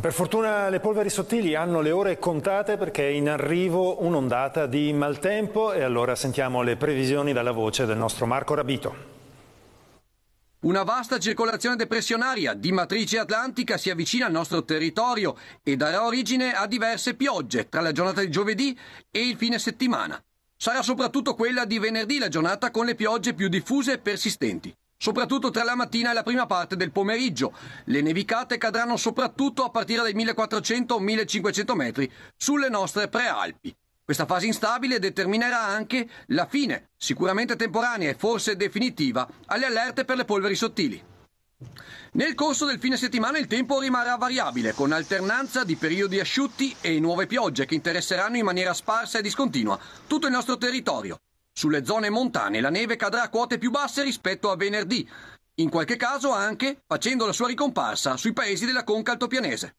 Per fortuna le polveri sottili hanno le ore contate perché è in arrivo un'ondata di maltempo e allora sentiamo le previsioni dalla voce del nostro Marco Rabito. Una vasta circolazione depressionaria di matrice atlantica si avvicina al nostro territorio e darà origine a diverse piogge tra la giornata di giovedì e il fine settimana. Sarà soprattutto quella di venerdì la giornata con le piogge più diffuse e persistenti soprattutto tra la mattina e la prima parte del pomeriggio. Le nevicate cadranno soprattutto a partire dai 1400-1500 metri sulle nostre prealpi. Questa fase instabile determinerà anche la fine, sicuramente temporanea e forse definitiva, alle allerte per le polveri sottili. Nel corso del fine settimana il tempo rimarrà variabile, con alternanza di periodi asciutti e nuove piogge che interesseranno in maniera sparsa e discontinua tutto il nostro territorio. Sulle zone montane la neve cadrà a quote più basse rispetto a venerdì, in qualche caso anche facendo la sua ricomparsa sui paesi della conca altopianese.